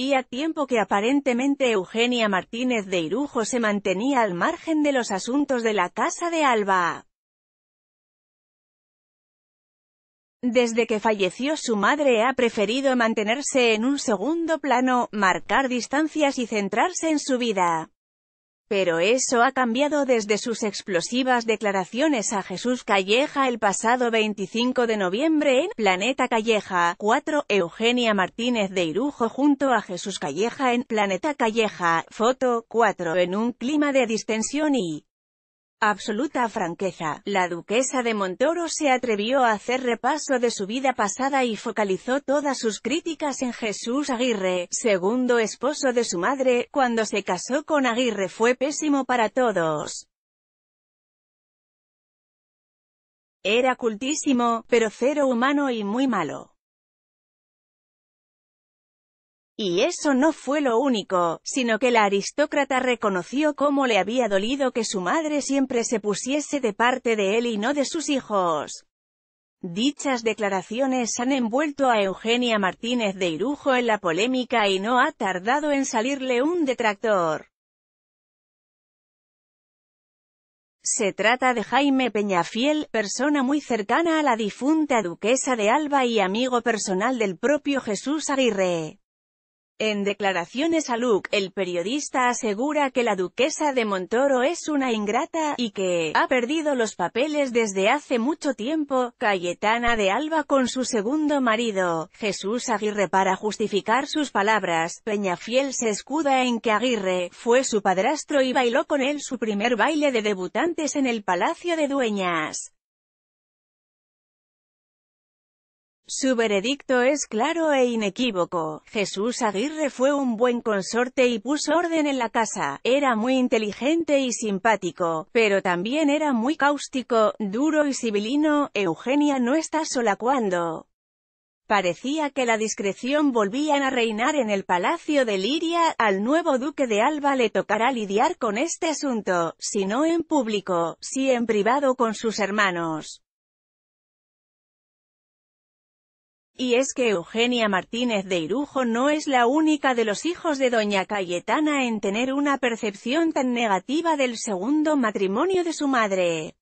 A tiempo que aparentemente Eugenia Martínez de Irujo se mantenía al margen de los asuntos de la Casa de Alba. Desde que falleció su madre ha preferido mantenerse en un segundo plano, marcar distancias y centrarse en su vida. Pero eso ha cambiado desde sus explosivas declaraciones a Jesús Calleja el pasado 25 de noviembre en Planeta Calleja 4, Eugenia Martínez de Irujo junto a Jesús Calleja en Planeta Calleja, foto 4, en un clima de distensión y absoluta franqueza, la duquesa de Montoro se atrevió a hacer repaso de su vida pasada y focalizó todas sus críticas en Jesús Aguirre, segundo esposo de su madre, cuando se casó con Aguirre fue pésimo para todos. Era cultísimo, pero cero humano y muy malo. Y eso no fue lo único, sino que la aristócrata reconoció cómo le había dolido que su madre siempre se pusiese de parte de él y no de sus hijos. Dichas declaraciones han envuelto a Eugenia Martínez de Irujo en la polémica y no ha tardado en salirle un detractor. Se trata de Jaime Peñafiel, persona muy cercana a la difunta duquesa de Alba y amigo personal del propio Jesús Aguirre. En declaraciones a Luke, el periodista asegura que la duquesa de Montoro es una ingrata, y que, ha perdido los papeles desde hace mucho tiempo, Cayetana de Alba con su segundo marido, Jesús Aguirre para justificar sus palabras, Peñafiel se escuda en que Aguirre, fue su padrastro y bailó con él su primer baile de debutantes en el Palacio de Dueñas. Su veredicto es claro e inequívoco. Jesús Aguirre fue un buen consorte y puso orden en la casa. Era muy inteligente y simpático, pero también era muy cáustico, duro y civilino. Eugenia no está sola cuando parecía que la discreción volvían a reinar en el Palacio de Liria, al nuevo duque de Alba le tocará lidiar con este asunto, si no en público, si en privado con sus hermanos. Y es que Eugenia Martínez de Irujo no es la única de los hijos de doña Cayetana en tener una percepción tan negativa del segundo matrimonio de su madre.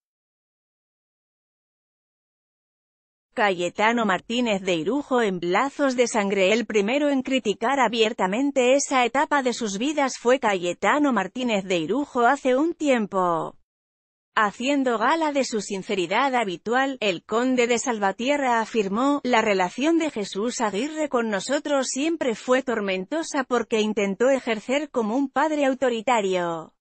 Cayetano Martínez de Irujo en Blazos de Sangre El primero en criticar abiertamente esa etapa de sus vidas fue Cayetano Martínez de Irujo hace un tiempo. Haciendo gala de su sinceridad habitual, el conde de Salvatierra afirmó, la relación de Jesús Aguirre con nosotros siempre fue tormentosa porque intentó ejercer como un padre autoritario.